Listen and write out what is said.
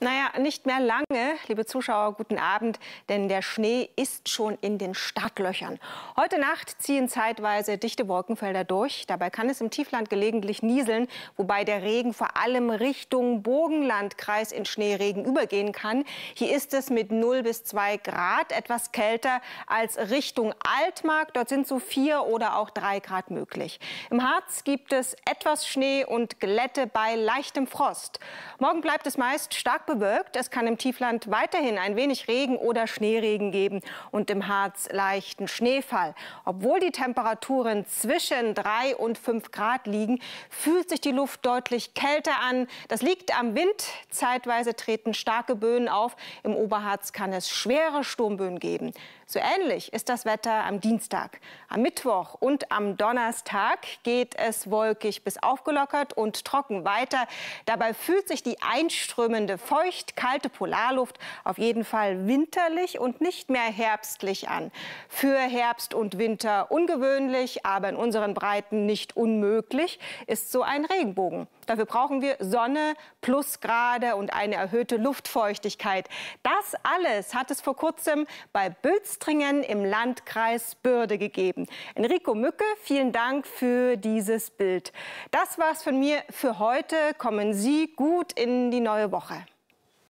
Naja, nicht mehr lange, liebe Zuschauer, guten Abend, denn der Schnee ist schon in den Startlöchern. Heute Nacht ziehen zeitweise dichte Wolkenfelder durch. Dabei kann es im Tiefland gelegentlich nieseln, wobei der Regen vor allem Richtung Bogenlandkreis in Schneeregen übergehen kann. Hier ist es mit 0 bis 2 Grad etwas kälter als Richtung Altmark. Dort sind so 4 oder auch 3 Grad möglich. Im Harz gibt es etwas Schnee und Glätte bei leichtem Frost. Morgen bleibt es meist stark bewölkt. Es kann im Tiefland weiterhin ein wenig Regen oder Schneeregen geben und im Harz leichten Schneefall. Obwohl die Temperaturen zwischen 3 und 5 Grad liegen, fühlt sich die Luft deutlich kälter an. Das liegt am Wind. Zeitweise treten starke Böen auf. Im Oberharz kann es schwere Sturmböen geben. So ähnlich ist das Wetter am Dienstag. Am Mittwoch und am Donnerstag geht es wolkig bis aufgelockert und trocken weiter. Dabei fühlt sich die einströmende Feuchtigkeit feucht kalte Polarluft auf jeden Fall winterlich und nicht mehr herbstlich an. Für Herbst und Winter ungewöhnlich, aber in unseren Breiten nicht unmöglich, ist so ein Regenbogen. Dafür brauchen wir Sonne, Plusgrade und eine erhöhte Luftfeuchtigkeit. Das alles hat es vor kurzem bei Bülstringen im Landkreis Bürde gegeben. Enrico Mücke, vielen Dank für dieses Bild. Das war's von mir für heute. Kommen Sie gut in die neue Woche.